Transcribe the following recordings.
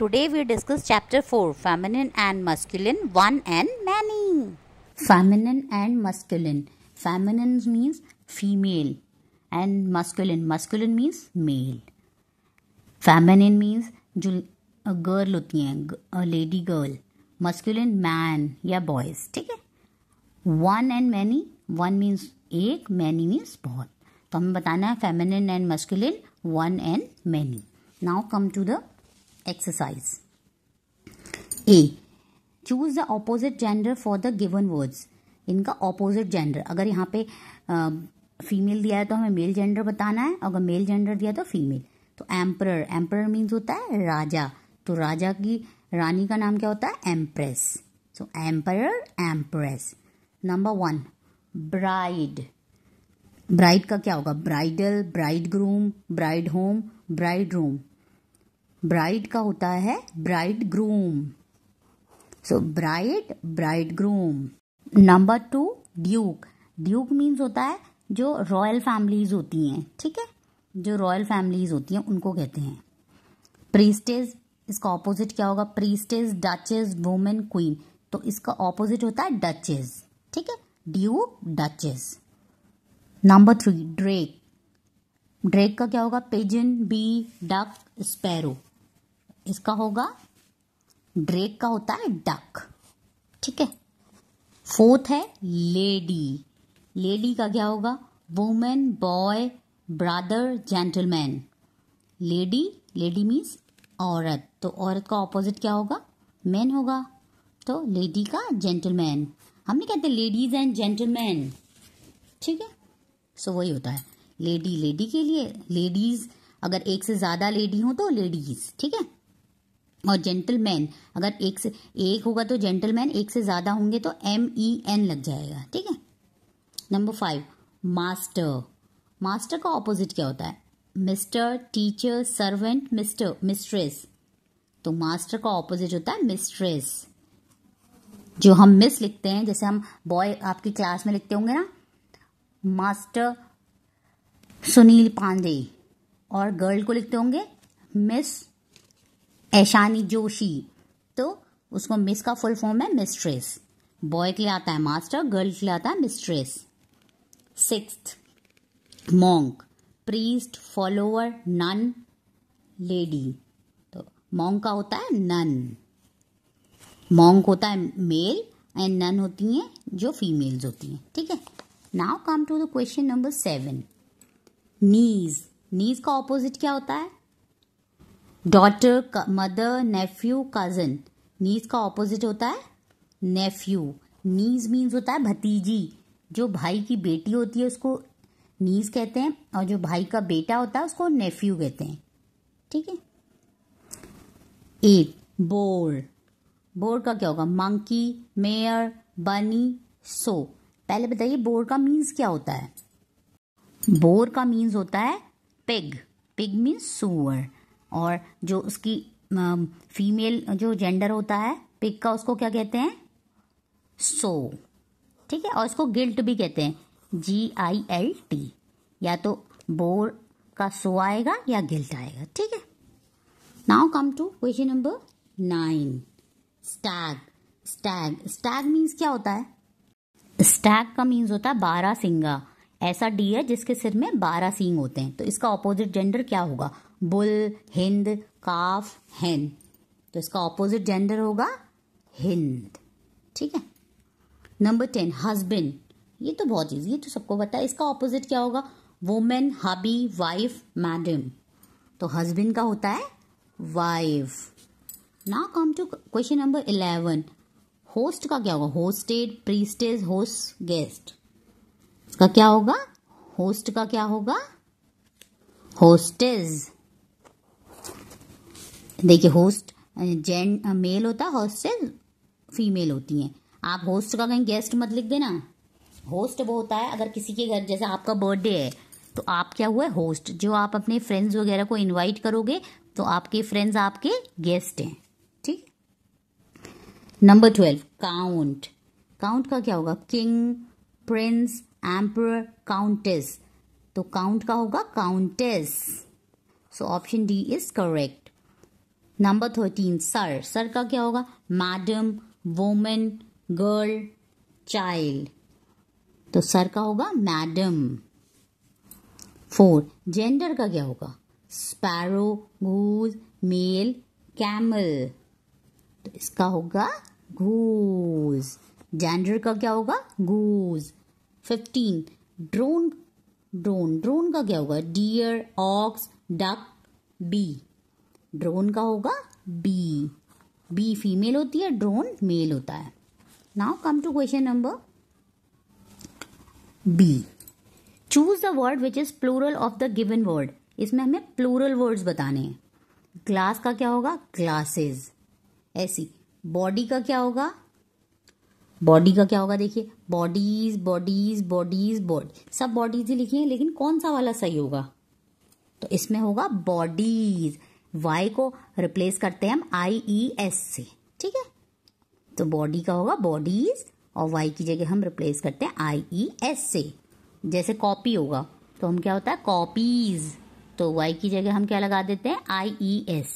Today we discuss chapter four feminine and masculine one and many feminine and masculine feminine means female and masculine masculine means male feminine means जो girl होती हैं lady girl masculine man या boys ठीक है one and many one means एक many means बहुत तो हमें बताना है feminine and masculine one and many now come to the Exercise A. Choose the opposite gender for the given words. इनका ऑपोजिट जेंडर अगर यहाँ पे फीमेल दिया है तो हमें मेल जेंडर बताना है अगर मेल जेंडर दिया तो फीमेल तो एम्प्रर एम्प्रर मीन्स होता है राजा तो राजा की रानी का नाम क्या होता है empress so emper empress number one bride bride का क्या होगा bridal bride groom bride home bride room bride का होता है bride groom so bride bride groom number two duke duke means होता है जो रॉयल फैमिलीज होती हैं ठीक है जो रॉयल फैमिलीज होती हैं उनको कहते हैं प्रीस्टेज इसका ऑपोजिट क्या होगा प्रीस्टेज डचेज वुमेन क्वीन तो इसका ऑपोजिट होता है डचेज ठीक है duke duchess number three drake drake का क्या होगा पेजन बी डक स्पैरो इसका होगा ड्रेक का होता है डक ठीक है फोर्थ है लेडी लेडी का क्या होगा women boy brother gentleman lady lady means औरत तो औरत का ऑपोजिट क्या होगा मैन होगा तो लेडी का जेंटलमैन हम नहीं कहते लेडीज एंड जेंटलमैन ठीक है सो वही होता है लेडी लेडी के लिए लेडीज़ अगर एक से ज़्यादा लेडी हो तो लेडीज़ ठीक है और जेंटलमैन अगर एक से एक होगा तो जेंटलमैन एक से ज़्यादा होंगे तो एम ई एन लग जाएगा ठीक है नंबर फाइव मास्टर मास्टर का ऑपोजिट क्या होता है mister teacher servant mister mistress तो मास्टर का ऑपोजिट होता है मिस्ट्रेस जो हम मिस लिखते हैं जैसे हम बॉय आपकी क्लास में लिखते होंगे ना मास्टर सुनील पांडे और गर्ल को लिखते होंगे मिस ऐशानी जोशी तो उसको मिस का फुल फॉर्म है मिस्ट्रेस बॉय के लिए आता है मास्टर गर्ल के लिए आता है mistress six monk priest follower nun lady तो मोंक का होता है नन मोंक होता है मेल एंड नन होती हैं जो फीमेल्स होती हैं ठीक है now come to the question number seven niece niece का ऑपोजिट क्या होता है daughter mother nephew cousin niece का ऑपोजिट होता है नेफ्यू नीज मीन्स होता है भतीजी जो भाई की बेटी होती है उसको नीज कहते हैं और जो भाई का बेटा होता है उसको नेफ्यू कहते हैं ठीक है एट बोर बोर का क्या होगा मंकी मेयर बनी सो पहले बताइए बोर का मीन्स क्या होता है बोर का मीन्स होता है पिग पिग मीन्स सुअर और जो उसकी फीमेल जो जेंडर होता है पिक का उसको क्या कहते हैं सो ठीक है और इसको गिल्ट भी कहते हैं जी आई एल टी या तो बोर का सो आएगा या गिल्ट आएगा ठीक है now come to question number nine stag stag stag means क्या होता है स्टैग का मीन्स होता है बारह सिंगा ऐसा डी है जिसके सिर में बारह सींग होते हैं तो इसका ऑपोजिट जेंडर क्या होगा बुल हिंद काफ हेन तो इसका ऑपोजिट जेंडर होगा हिंद ठीक है नंबर टेन हस्बैंड ये तो बहुत इजी है तो सबको पता है इसका ऑपोजिट क्या होगा वोमेन हबी वाइफ मैडम तो हस्बैंड का होता है वाइफ ना come to question number eleven host का क्या होगा होस्टेड प्रीस्टेज होस्ट गेस्ट इसका क्या होगा होस्ट का क्या होगा होस्टेज देखिए होस्ट जेंट मेल होता है हॉस्टेल फीमेल होती हैं आप होस्ट का कहीं गेस्ट मत लिख देना होस्ट वो होता है अगर किसी के घर जैसे आपका बर्थडे है तो आप क्या हुआ है होस्ट जो आप अपने फ्रेंड्स वगैरह को इनवाइट करोगे तो आपके फ्रेंड्स आपके गेस्ट हैं ठीक नंबर ट्वेल्व काउंट काउंट का क्या होगा किंग प्रिंस एम्पर काउंटेस तो काउंट का होगा countess so option D is correct number thirteen sir sir का क्या होगा मैडम वोमेन गर्ल चाइल्ड तो सर का होगा मैडम फोर जेंडर का क्या होगा स्पैरो घूज मेल कैमल तो इसका होगा घूज जेंडर का क्या होगा goose fifteen drone drone drone का क्या होगा deer ox duck bee drone का होगा बी बी फीमेल होती है ड्रोन मेल होता है now come to question number B choose the word which is plural of the given word इसमें हमें प्लूरल वर्ड्स बताने हैं ग्लास का क्या होगा ग्लासेस ऐसी बॉडी का क्या होगा बॉडी का क्या होगा देखिए बॉडीज बॉडीज बॉडीज बॉडी सब बॉडीज ही लिखी है लेकिन कौन सा वाला सही होगा तो इसमें होगा बॉडीज वाई को रिप्लेस करते हैं हम आई ई एस से ठीक है तो बॉडी का होगा बॉडीज और वाई की जगह हम रिप्लेस करते हैं आई ई एस से जैसे कॉपी होगा तो हम क्या होता है कॉपीज तो वाई की जगह हम क्या लगा देते हैं I E S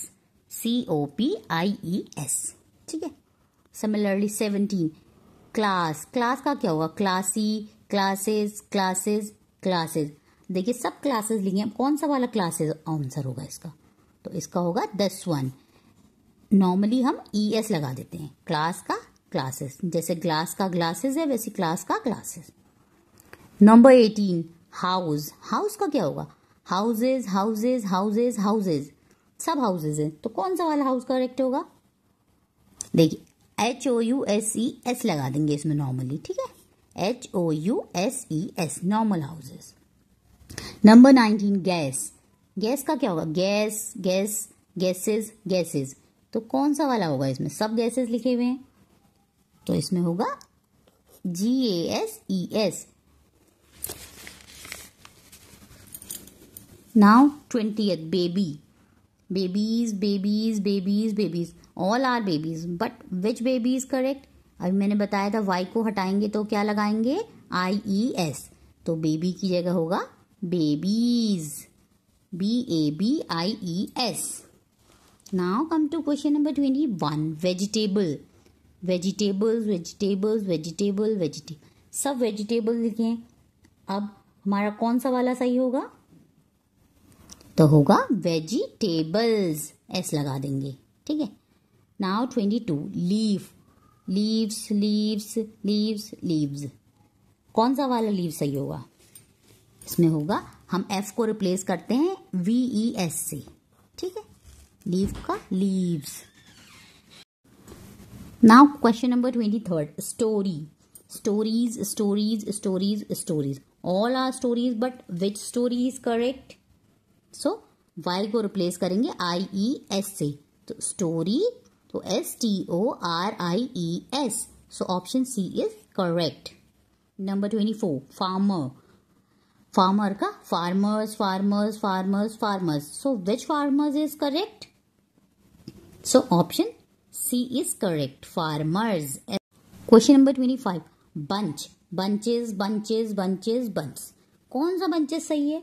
C O P I E S ठीक है सिमिलरली सेवनटीन क्लास क्लास का क्या होगा क्लासी क्लासेस क्लासेस क्लासेस देखिए सब क्लासेस लिखे हैं कौन सा वाला क्लासेस आंसर होगा इसका तो इसका होगा दस वन नॉर्मली हम ई e एस लगा देते हैं क्लास का क्लासेस जैसे ग्लास का ग्लासेस है वैसे क्लास का classes number eighteen house house का क्या होगा हाउसेज हाउसेज हाउसेज हाउसेज सब हाउसेज हैं तो कौन सा वाला हाउस करेक्ट होगा देखिए H O U S E S लगा देंगे इसमें नॉर्मली ठीक है H O U S E S normal houses number nineteen gas gas का क्या होगा गैस गैस गैसेस गैसेस तो कौन सा वाला होगा इसमें सब गैसेस लिखे हुए हैं तो इसमें होगा G A S E S now eighth baby babies babies babies babies all are babies but which baby is correct अभी मैंने बताया था वाई को हटाएंगे तो क्या लगाएंगे आई ई एस तो बेबी की जगह होगा babies B A B I E S. Now come to question number 21 vegetable. Vegetables, vegetables, vegetable, vegetable. सब वेजिटेबल लिखें अब हमारा कौन सा वाला सही होगा तो होगा वेजिटेबल्स एस लगा देंगे ठीक है now twenty two leave leaves leaves leaves leaves कौन सा वाला लीव सही होगा इसमें होगा हम एफ को रिप्लेस करते हैं वी ई एस से ठीक है लीव का leaves now question number twenty third story stories stories stories stories all are stories but which story is correct so Y को रिप्लेस करेंगे आई ई एस से तो स्टोरी तो S T O R I E S so option C is correct number twenty four farmer farmer का farmers farmers farmers farmers so which farmers is correct so option C is correct farmers question number twenty five bunch bunches bunches bunches bunch कौन सा bunches सही है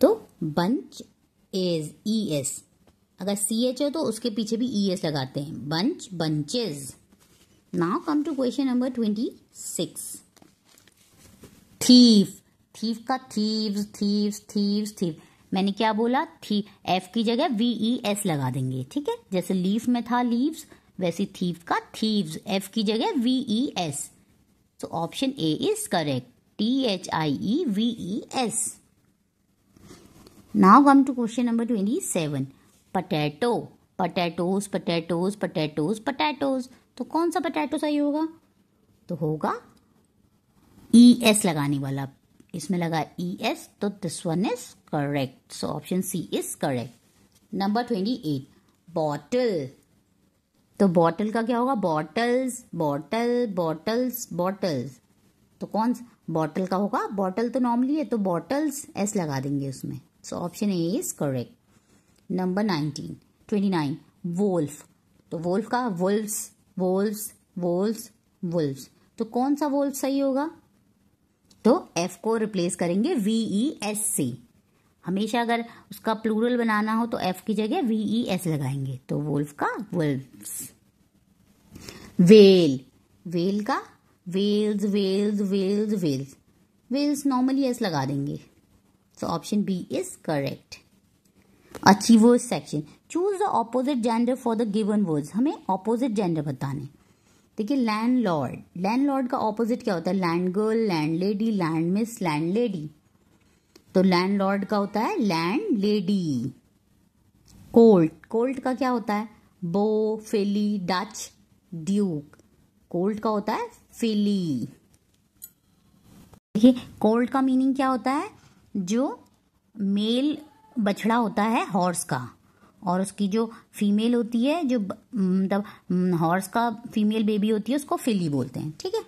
तो bunch is E S अगर C H हो तो उसके पीछे भी ई e एस लगाते हैं bunch bunches now come to question number twenty six thief thieve का थीव्स थीव्स थीव्स थीव मैंने क्या बोला थी एफ की जगह वी ई एस लगा देंगे ठीक है जैसे लीफ में था लीव्स वैसे थीव का थीव्स एफ की जगह V E S so option A is correct T H I E V E S now come to question number twenty seven potato potatoes potatoes potatoes potatoes तो कौन सा potato सही होगा तो होगा ई e, एस लगाने वाला इसमें लगा ई e एस तो this one is correct so option C is correct number twenty eight bottle तो बॉटल का क्या होगा बॉटल्स बॉटल बॉटल्स बॉटल्स तो कौन बॉटल का होगा बॉटल तो नॉर्मली है तो बॉटल्स एस लगा देंगे उसमें so option A is correct number nineteen twenty nine wolf तो वोल्फ का वुल्फ्स वोल्फ्स वोल्फ वोल्फ तो कौन सा वोल्फ सही होगा तो एफ को रिप्लेस करेंगे वी ई एस सी हमेशा अगर उसका प्लूरल बनाना हो तो एफ की जगह वी ई एस लगाएंगे तो वुल्फ का वुल्फ्स वेल वेल का whales whales whales whales whales normally S लगा देंगे so option B is correct अच्छी section choose the opposite gender for the given words हमें ऑपोजिट जेंडर बताने देखिए लैंड लॉर्ड लैंड लॉर्ड का opposite क्या होता है land girl landlady land miss landlady तो लैंड लॉर्ड का होता है लैंड लेडी कोल्ट कोल्ट का क्या होता है बो फेली डच ड्यूक कोल्ट का होता है फेली देखिए कोल्ट का मीनिंग क्या होता है जो मेल बछड़ा होता है हॉर्स का और उसकी जो फीमेल होती है जो मतलब हॉर्स का फीमेल बेबी होती है उसको फिली बोलते हैं ठीक है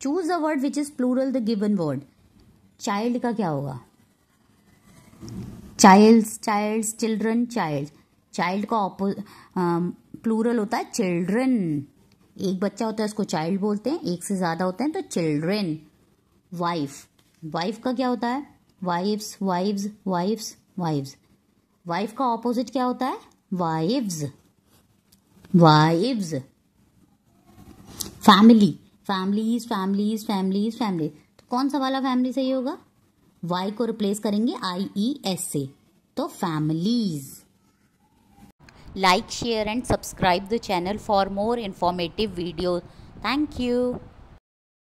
choose the word which is plural the given word child का क्या होगा child child children child child का ऑपो प्लूरल um, होता है चिल्ड्रन एक बच्चा होता है उसको चाइल्ड बोलते हैं एक से ज़्यादा होते हैं तो चिल्ड्रन वाइफ वाइफ का क्या होता है wifes wifes wifes wifes wife का ऑपोजिट क्या होता है wives wives family families families families family तो कौन सा वाला फैमिली सही होगा वाई को रिप्लेस करेंगे आई ई एस से तो families like share and subscribe the channel for more informative video thank you